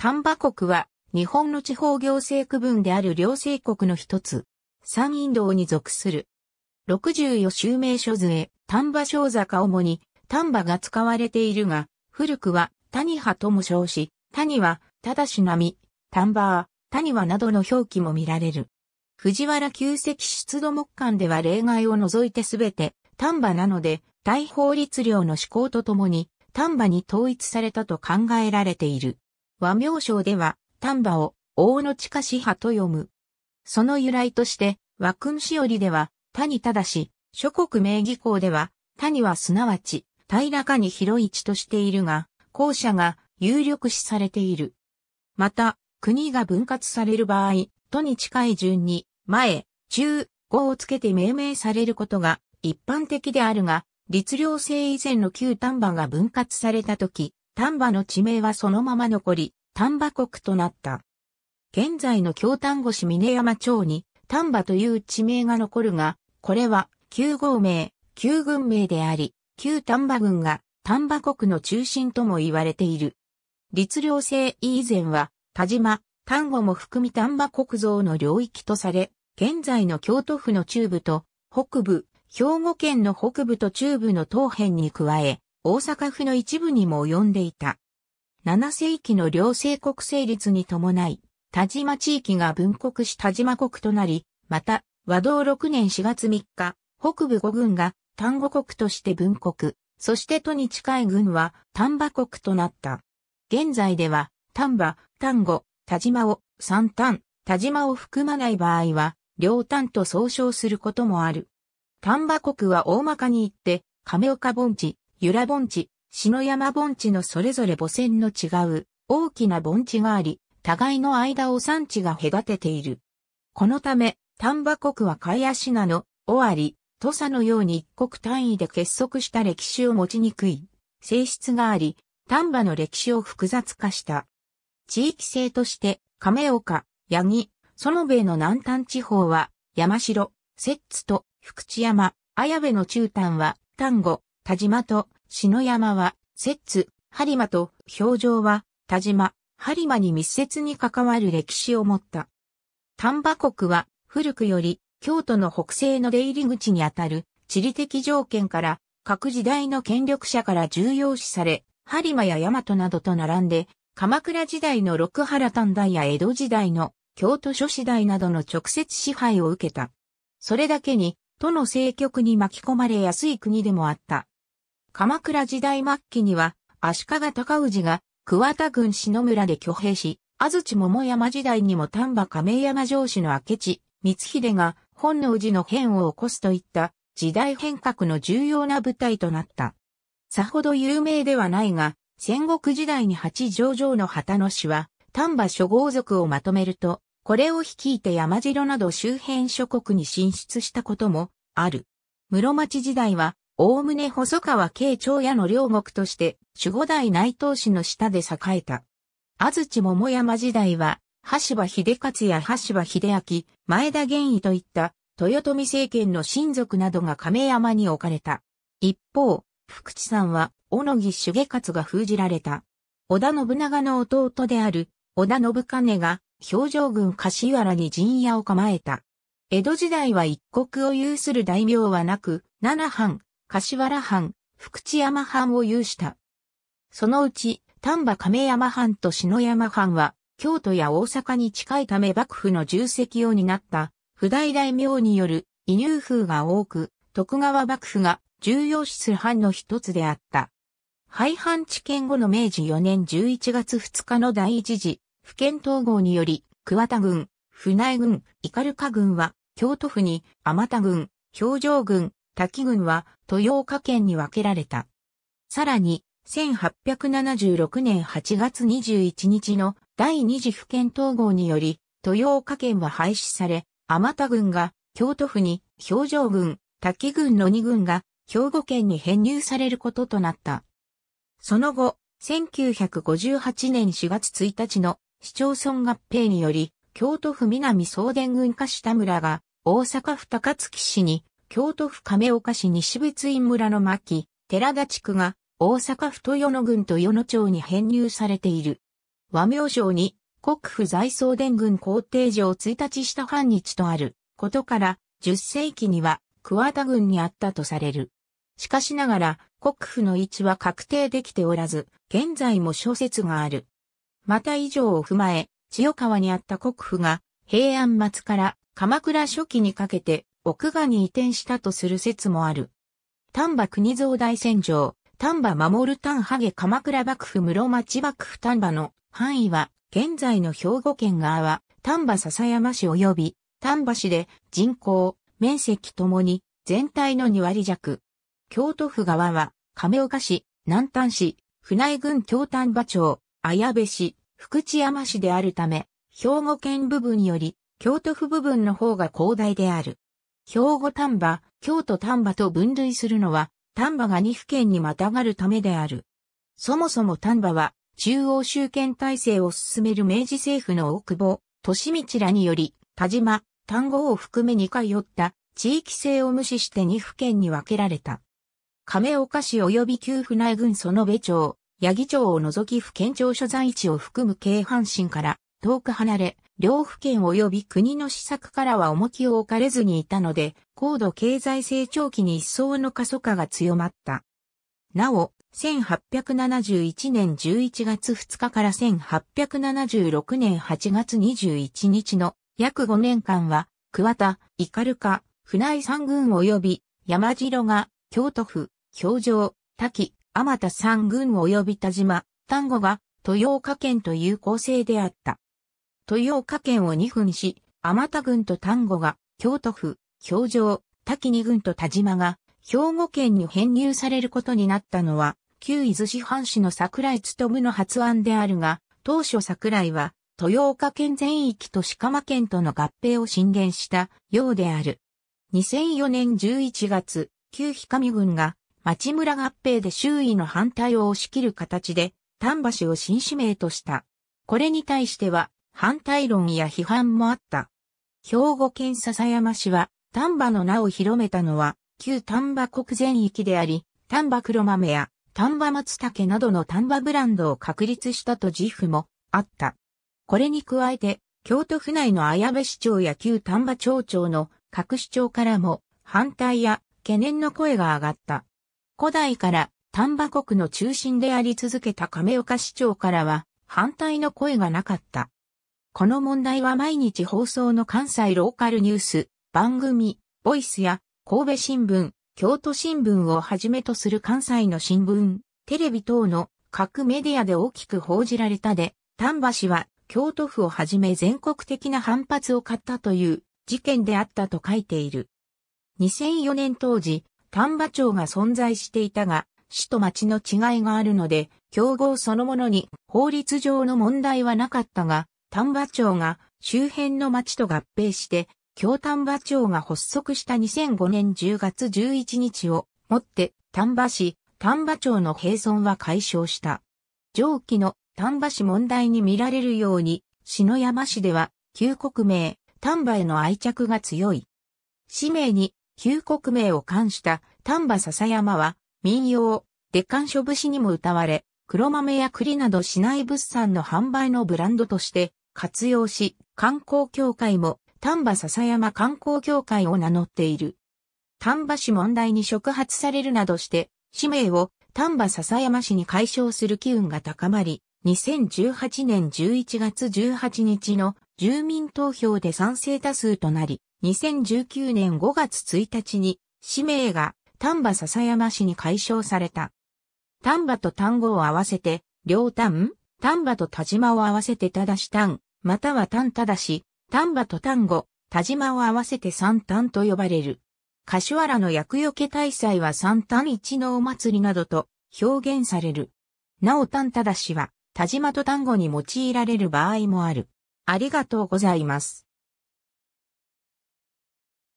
丹波国は日本の地方行政区分である両政国の一つ、山陰道に属する。六十四州名所へ丹波小坂主に丹波が使われているが、古くは谷波とも称し、谷は、ただし波、丹波、谷はなどの表記も見られる。藤原旧石出土木館では例外を除いてすべて丹波なので、大法律令の施行とともに丹波に統一されたと考えられている。和名称では、丹波を、大野地下支派と読む。その由来として、和君しおりでは、谷ただし、諸国名義校では、谷はすなわち、平らかに広い地としているが、後者が有力視されている。また、国が分割される場合、都に近い順に、前、中、後をつけて命名されることが一般的であるが、律令制以前の旧丹波が分割された時、丹波の地名はそのまま残り、丹波国となった。現在の京丹後市峰山町に丹波という地名が残るが、これは旧号名、旧軍名であり、旧丹波軍が丹波国の中心とも言われている。律令制以前は、田島、丹後も含み丹波国造の領域とされ、現在の京都府の中部と北部、兵庫県の北部と中部の東辺に加え、大阪府の一部にも及んでいた。7世紀の両政国成立に伴い、田島地域が分国し田島国となり、また、和道6年4月3日、北部五軍が丹後国として分国、そして都に近い軍は丹波国となった。現在では、丹波、丹後、田島を、三丹、田島を含まない場合は、両丹と総称することもある。丹波国は大まかに言って、亀岡盆地、由良盆地、篠山盆地のそれぞれ母線の違う大きな盆地があり、互いの間を産地が隔てている。このため、丹波国は海やの濃、尾張、土佐のように一国単位で結束した歴史を持ちにくい性質があり、丹波の歴史を複雑化した。地域性として、亀岡、八木、園部の南端地方は、山城、摂津と福知山、綾部の中端は、丹後、田島と篠山は、摂津、播磨と表情は、田島、播磨に密接に関わる歴史を持った。丹波国は、古くより、京都の北西の出入り口にあたる、地理的条件から、各時代の権力者から重要視され、播磨や大和などと並んで、鎌倉時代の六原丹大や江戸時代の京都諸市代などの直接支配を受けた。それだけに、都の政局に巻き込まれやすい国でもあった。鎌倉時代末期には、足利尊氏が桑田郡篠村で挙兵し、安土桃山時代にも丹波亀山城主の明智、光秀が本能寺の変を起こすといった時代変革の重要な舞台となった。さほど有名ではないが、戦国時代に八条城の旗の氏は、丹波諸豪族をまとめると、これを率いて山城など周辺諸国に進出したこともある。室町時代はおおむね細川慶長屋の両国として、守護代内藤氏の下で栄えた。安土桃山時代は、橋場秀勝や橋場秀明、前田玄義といった豊臣政権の親族などが亀山に置かれた。一方、福地さんは、小野木重勝が封じられた。織田信長の弟である、織田信兼が、表情軍柏原に陣屋を構えた。江戸時代は一国を有する大名はなく、七藩、柏藩、福知山藩を有した。そのうち、丹波亀山藩と篠山藩は、京都や大阪に近いため幕府の重責を担った、不代大名による移入風が多く、徳川幕府が重要視する藩の一つであった。廃藩置県後の明治4年11月2日の第一次、府県統合により、桑田郡、船井郡、イカルカ郡は、京都府に、天田郡、表情郡、滝郡は豊岡県に分けられた。さらに、1876年8月21日の第二次府県統合により、豊岡県は廃止され、天田郡が京都府に、兵情郡、滝郡の二郡が兵庫県に編入されることとなった。その後、1958年4月1日の市町村合併により、京都府南総電郡下下村が大阪府高槻市に京都府亀岡市西別院村の牧、寺田地区が、大阪府豊野郡与野町に編入されている。和名城に、国府在総伝軍皇帝城1日した半日とあることから、10世紀には桑田郡にあったとされる。しかしながら、国府の位置は確定できておらず、現在も諸説がある。また以上を踏まえ、千代川にあった国府が、平安末から鎌倉初期にかけて、屋外に移転したとする説もある。丹波国造大戦場、丹波守る丹波下鎌倉幕府室町幕府丹波の範囲は、現在の兵庫県側は、丹波篠山市及び、丹波市で人口、面積ともに全体の2割弱。京都府側は、亀岡市、南丹市、船井郡京丹波町、綾部市、福知山市であるため、兵庫県部分より、京都府部分の方が広大である。兵庫丹波、京都丹波と分類するのは、丹波が二府県にまたがるためである。そもそも丹波は、中央集権体制を進める明治政府の大久保、利道らにより、田島、丹後を含めに回寄った地域性を無視して二府県に分けられた。亀岡市及び旧府内郡園部町、八木町を除き府県庁所在地を含む京阪神から遠く離れ、両府県及び国の施策からは重きを置かれずにいたので、高度経済成長期に一層の過疎化が強まった。なお、1871年11月2日から1876年8月21日の約5年間は、桑田、イカルカ、船井三軍及び山城が京都府、表情、滝、天田三軍及び田島、丹後が豊岡県という構成であった。豊岡県を2分し、天田軍と丹後が、京都府、京城、滝二軍と田島が、兵庫県に編入されることになったのは、旧伊豆市藩士の桜井務の発案であるが、当初桜井は、豊岡県全域と鹿間県との合併を進言したようである。2004年11月、旧日上郡が町村合併で周囲の反対を押し切る形で丹波市を新市名とした。これに対しては反対論や批判もあった。兵庫県笹山市は、丹波の名を広めたのは、旧丹波国全域であり、丹波黒豆や丹波松茸などの丹波ブランドを確立したと自負もあった。これに加えて、京都府内の綾部市長や旧丹波町長の各市長からも反対や懸念の声が上がった。古代から丹波国の中心であり続けた亀岡市長からは反対の声がなかった。この問題は毎日放送の関西ローカルニュース、番組、ボイスや神戸新聞、京都新聞をはじめとする関西の新聞、テレビ等の各メディアで大きく報じられたで、丹波氏は京都府をはじめ全国的な反発を買ったという事件であったと書いている。2004年当時、丹波町が存在していたが、市と町の違いがあるので、競合そのものに法律上の問題はなかったが、丹波町が周辺の町と合併して、京丹波町が発足した2005年10月11日をもって丹波市、丹波町の併存は解消した。上記の丹波市問題に見られるように、篠山市では、旧国名、丹波への愛着が強い。市名に、旧国名を冠した丹波笹山は、民謡、デカン書節にも歌われ、黒豆や栗など市内物産の販売のブランドとして、活用し、観光協会も丹波笹山観光協会を名乗っている。丹波市問題に触発されるなどして、氏名を丹波笹山市に解消する機運が高まり、2018年11月18日の住民投票で賛成多数となり、2019年5月1日に氏名が丹波笹山市に解消された。丹波と単語を合わせて、両丹、丹波と田島を合わせてただし丹、または単ただし、丹波と丹後、田島を合わせて三丹と呼ばれる。柏原の厄除け大祭は三丹一のお祭りなどと表現される。なお単ただしは、田島と丹後に用いられる場合もある。ありがとうございます。